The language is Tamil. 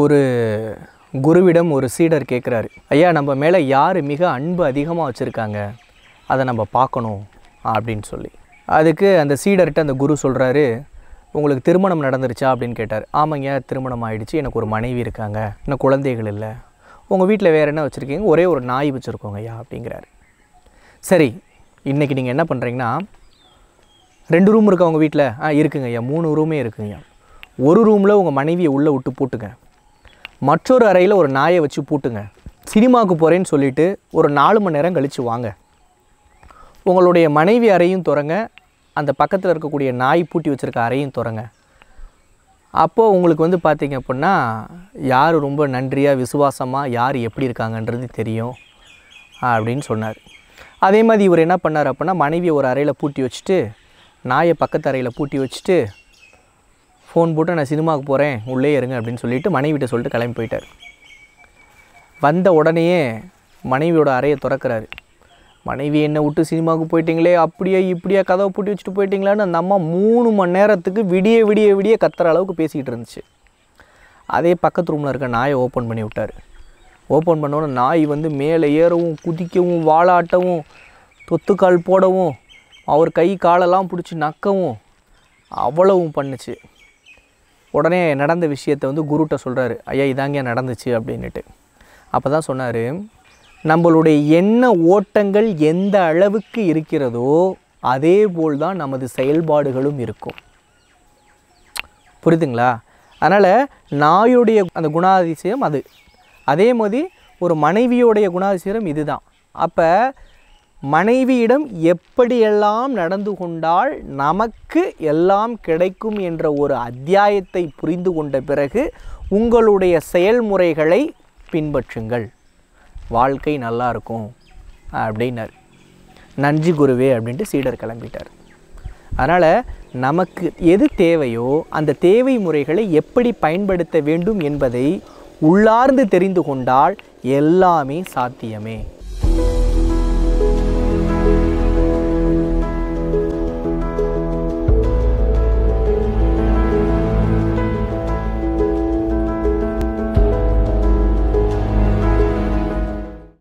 ஒரு குருவிடம் ஒரு சீடர் கேட்குறாரு ஐயா நம்ம மேலே யார் மிக அன்பு அதிகமாக வச்சுருக்காங்க அதை நம்ம பார்க்கணும் அப்படின்னு சொல்லி அதுக்கு அந்த சீடர்கிட்ட அந்த குரு சொல்கிறாரு உங்களுக்கு திருமணம் நடந்துருச்சா அப்படின்னு கேட்டார் ஆமாங்க திருமணம் ஆகிடுச்சு எனக்கு ஒரு மனைவி இருக்காங்க இன்னும் குழந்தைகள் இல்லை உங்கள் வீட்டில் வேறு என்ன வச்சுருக்கீங்க ஒரே ஒரு நாய் வச்சுருக்கோங்க ஐயா அப்படிங்கிறாரு சரி இன்றைக்கி நீங்கள் என்ன பண்ணுறீங்கன்னா ரெண்டு ரூம் இருக்கா உங்கள் வீட்டில் ஆ இருக்குங்க ஐயா மூணு ரூமே இருக்குங்க ஒரு ரூமில் உங்கள் மனைவியை உள்ளே விட்டு போட்டுங்க மற்றொரு அறையில் ஒரு நாயை வச்சு பூட்டுங்க சினிமாவுக்கு போகிறேன்னு சொல்லிவிட்டு ஒரு நாலு மணி நேரம் கழித்து வாங்க உங்களுடைய மனைவி அறையும் திறங்க அந்த பக்கத்தில் இருக்கக்கூடிய நாய் பூட்டி வச்சுருக்க அறையும் திறங்க அப்போது உங்களுக்கு வந்து பார்த்திங்க அப்படின்னா யார் ரொம்ப நன்றியாக விசுவாசமாக யார் எப்படி இருக்காங்கன்றது தெரியும் அப்படின்னு சொன்னார் அதே மாதிரி இவர் என்ன பண்ணார் அப்படின்னா மனைவியை ஒரு அறையில் பூட்டி வச்சுட்டு நாயை பக்கத்து அறையில் பூட்டி வச்சுட்டு ஃபோன் போட்டு நான் சினிமாவுக்கு போகிறேன் உள்ளே இருங்க அப்படின்னு சொல்லிவிட்டு மனைவிட்ட சொல்லிட்டு கிளம்பி போயிட்டார் வந்த உடனேயே மனைவியோட அறையை திறக்கிறாரு மனைவி என்னை விட்டு சினிமாவுக்கு போயிட்டீங்களே அப்படியே இப்படியே கதவை பூட்டி வச்சுட்டு போயிட்டீங்களான்னு அந்த அம்மா மூணு மணி நேரத்துக்கு விடிய விடிய விடிய கத்துற அளவுக்கு பேசிக்கிட்டு இருந்துச்சு அதே பக்கத்து ரூமில் இருக்க நாயை ஓப்பன் பண்ணி விட்டார் ஓப்பன் பண்ணோன்னே நாய் வந்து மேலே ஏறவும் குதிக்கவும் வாழாட்டவும் தொத்துக்கால் போடவும் அவர் கை காலெல்லாம் பிடிச்சி நக்கவும் அவ்வளவும் பண்ணுச்சு உடனே நடந்த விஷயத்தை வந்து குருட்ட சொல்கிறாரு ஐயா இதாங்க நடந்துச்சு அப்படின்னுட்டு அப்போ தான் சொன்னார் நம்மளுடைய எண்ண ஓட்டங்கள் எந்த அளவுக்கு இருக்கிறதோ அதே போல் தான் நமது செயல்பாடுகளும் இருக்கும் புரியுதுங்களா அதனால் நாயுடைய அந்த குணாதிசயம் அது அதே மாதிரி ஒரு மனைவியோடைய குணாதிசயம் இது தான் அப்போ மனைவியிடம் எப்படியெல்லாம் நடந்து கொண்டால் நமக்கு எல்லாம் கிடைக்கும் என்ற ஒரு அத்தியாயத்தை புரிந்து கொண்ட பிறகு உங்களுடைய செயல்முறைகளை பின்பற்றுங்கள் வாழ்க்கை நல்லா இருக்கும் அப்படின்னார் நன்றி குருவே அப்படின்ட்டு சீடர் கிளம்பிட்டார் அதனால் நமக்கு எது தேவையோ அந்த தேவை முறைகளை எப்படி பயன்படுத்த வேண்டும் என்பதை உள்ளார்ந்து தெரிந்து கொண்டால் எல்லாமே சாத்தியமே